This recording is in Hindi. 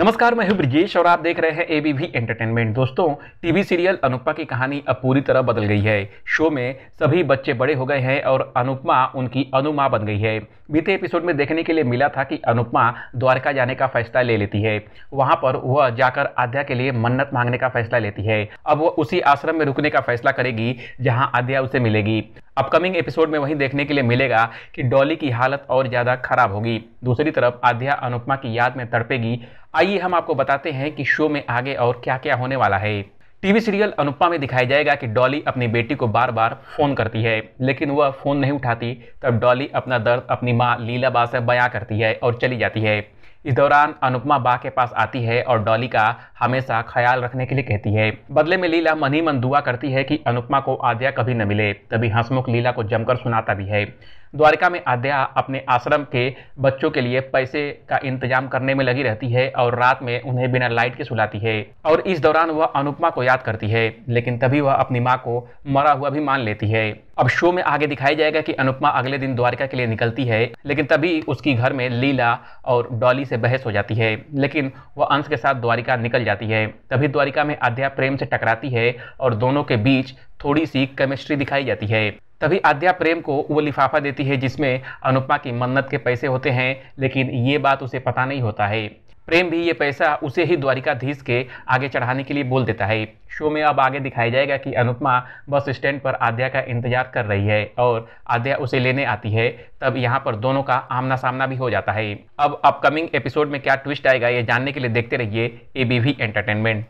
नमस्कार मैं हूं ब्रिजेश और आप देख रहे हैं एबीवी एंटरटेनमेंट दोस्तों टीवी सीरियल अनुपमा की कहानी अब पूरी तरह बदल गई है शो में सभी बच्चे बड़े हो गए हैं और अनुपमा उनकी अनुमा बन गई है बीते एपिसोड में देखने के लिए मिला था कि अनुपमा द्वारका जाने का फैसला ले लेती है वहां पर वह जाकर आद्या के लिए मन्नत मांगने का फैसला लेती है अब वह उसी आश्रम में रुकने का फैसला करेगी जहां आद्या उसे मिलेगी अपकमिंग एपिसोड में वहीं देखने के लिए मिलेगा कि डॉली की हालत और ज़्यादा खराब होगी दूसरी तरफ आध्या अनुपमा की याद में तड़पेगी आइए हम आपको बताते हैं कि शो में आगे और क्या क्या होने वाला है टीवी सीरियल अनुपमा में दिखाया जाएगा कि डॉली अपनी बेटी को बार बार फ़ोन करती है लेकिन वह फ़ोन नहीं उठाती तब डॉली अपना दर्द अपनी माँ लीलाबा से बयां करती है और चली जाती है इस दौरान अनुपमा बा के पास आती है और डॉली का हमेशा ख्याल रखने के लिए कहती है बदले में लीला मनी मन दुआ करती है कि अनुपमा को आद्या कभी न मिले तभी हंसमुख लीला को जमकर सुनाता भी है द्वारिका में आद्या अपने आश्रम के बच्चों के लिए पैसे का इंतजाम करने में लगी रहती है और रात में उन्हें बिना लाइट के सुलाती है और इस दौरान वह अनुपमा को याद करती है लेकिन तभी वह अपनी माँ को मरा हुआ भी मान लेती है अब शो में आगे दिखाया जाएगा कि अनुपमा अगले दिन द्वारिका के लिए निकलती है लेकिन तभी उसकी घर में लीला और डॉली से बहस हो जाती है लेकिन वह अंश के साथ द्वारिका निकल जाती है तभी द्वारिका में आध्या प्रेम से टकराती है और दोनों के बीच थोड़ी सी केमिस्ट्री दिखाई जाती है तभी आध्या प्रेम को वो लिफाफा देती है जिसमें अनुपमा की मन्नत के पैसे होते हैं लेकिन ये बात उसे पता नहीं होता है प्रेम भी ये पैसा उसे ही द्वारिकाधीश के आगे चढ़ाने के लिए बोल देता है शो में अब आगे दिखाया जाएगा कि अनुपमा बस स्टैंड पर आद्या का इंतजार कर रही है और आद्या उसे लेने आती है तब यहाँ पर दोनों का आमना सामना भी हो जाता है अब अपकमिंग एपिसोड में क्या ट्विस्ट आएगा ये जानने के लिए देखते रहिए ए बी वी एंटरटेनमेंट